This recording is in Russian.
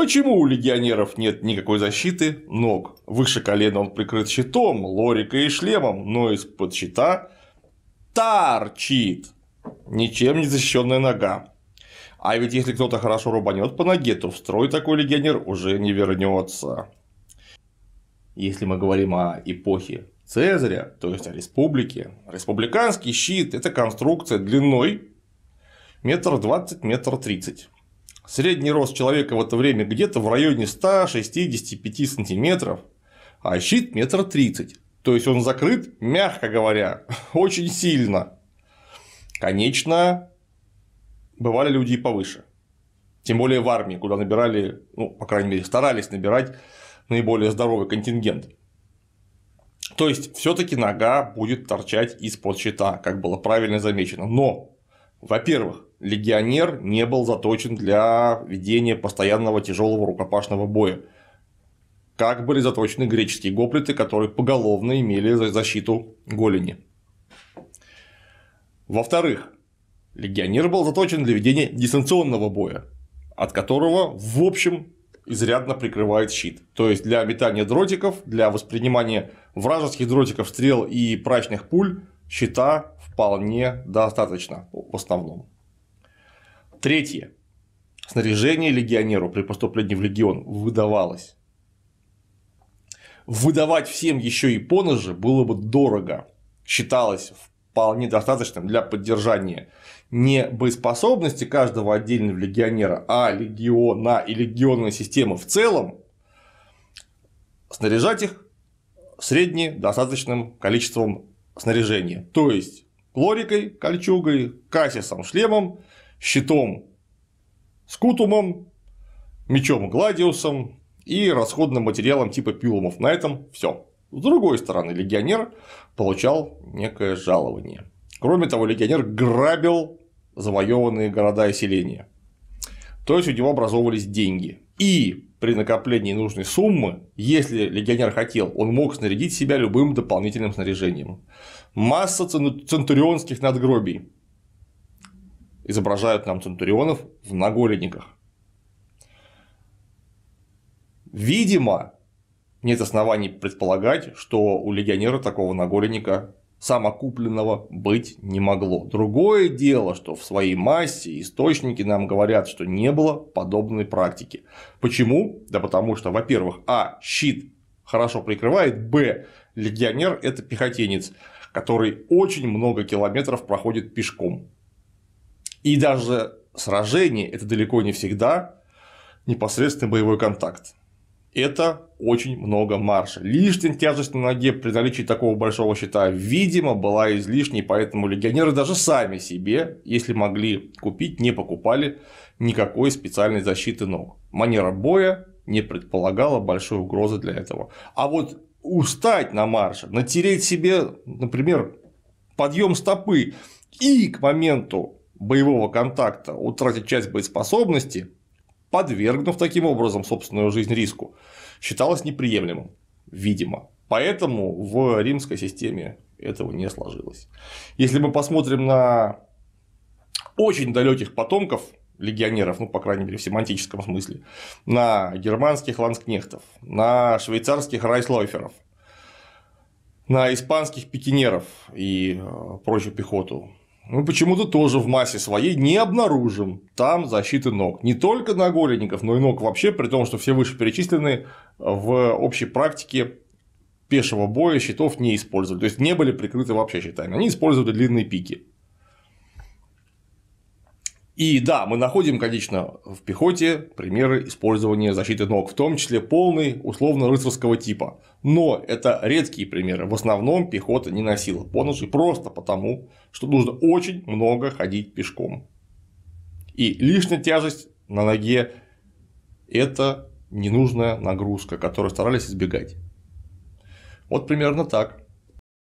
Почему у легионеров нет никакой защиты ног? Выше колена он прикрыт щитом, лорикой и шлемом, но из-под щита торчит ничем не защищенная нога. А ведь если кто-то хорошо рубанет по ноге, то в строй такой легионер уже не вернется. Если мы говорим о эпохе Цезаря, то есть о республике, республиканский щит – это конструкция длиной метр двадцать, метр тридцать. Средний рост человека в это время где-то в районе 165 сантиметров, а щит метр тридцать. То есть он закрыт, мягко говоря, очень сильно. Конечно, бывали люди и повыше. Тем более в армии, куда набирали, ну, по крайней мере, старались набирать наиболее здоровый контингент. То есть все-таки нога будет торчать из-под щита, как было правильно замечено. Но во-первых, легионер не был заточен для ведения постоянного тяжелого рукопашного боя. Как были заточены греческие гоплиты, которые поголовно имели защиту голени. Во-вторых, легионер был заточен для ведения дистанционного боя, от которого, в общем, изрядно прикрывает щит. То есть для метания дротиков, для воспринимания вражеских дротиков, стрел и прачных пуль счета вполне достаточно в основном. Третье. Снаряжение легионеру при поступлении в легион выдавалось. Выдавать всем еще и поножи было бы дорого, считалось вполне достаточным для поддержания не боеспособности каждого отдельного легионера, а легиона и легионной системы в целом, снаряжать их средне достаточным количеством снаряжение. То есть лорикой, кольчугой, кассисом, шлемом, щитом, скутумом, мечом гладиусом и расходным материалом типа пилумов. На этом все. С другой стороны, легионер получал некое жалование. Кроме того, легионер грабил завоеванные города и селения. То есть у него образовывались деньги. И при накоплении нужной суммы, если легионер хотел, он мог снарядить себя любым дополнительным снаряжением. Масса центурионских надгробий изображают нам центурионов в наголенниках. Видимо, нет оснований предполагать, что у легионера такого наголенника самокупленного быть не могло. Другое дело, что в своей массе источники нам говорят, что не было подобной практики. Почему? Да потому что, во-первых, а. щит хорошо прикрывает, б. легионер – это пехотенец, который очень много километров проходит пешком. И даже сражение – это далеко не всегда непосредственный боевой контакт это очень много марша. Лишняя тяжесть на ноге при наличии такого большого счета, видимо, была излишней, поэтому легионеры даже сами себе, если могли купить, не покупали никакой специальной защиты ног. Манера боя не предполагала большой угрозы для этого. А вот устать на марше, натереть себе, например, подъем стопы и к моменту боевого контакта утратить часть боеспособности подвергнув таким образом собственную жизнь риску, считалось неприемлемым, видимо. Поэтому в римской системе этого не сложилось. Если мы посмотрим на очень далеких потомков легионеров, ну, по крайней мере, в семантическом смысле, на германских ланскнехтов, на швейцарских райслойферов, на испанских пикинеров и э, прочую пехоту, мы почему-то тоже в массе своей не обнаружим там защиты ног. Не только наголенников, но и ног вообще, при том, что все вышеперечисленные э, в общей практике пешего боя щитов не использовали. То есть не были прикрыты вообще щитами. Они использовали длинные пики. И да, мы находим, конечно, в пехоте примеры использования защиты ног, в том числе полной условно-рыцарского типа. Но это редкие примеры. В основном пехота не носила поножи просто потому, что нужно очень много ходить пешком. И лишняя тяжесть на ноге – это ненужная нагрузка, которую старались избегать. Вот примерно так.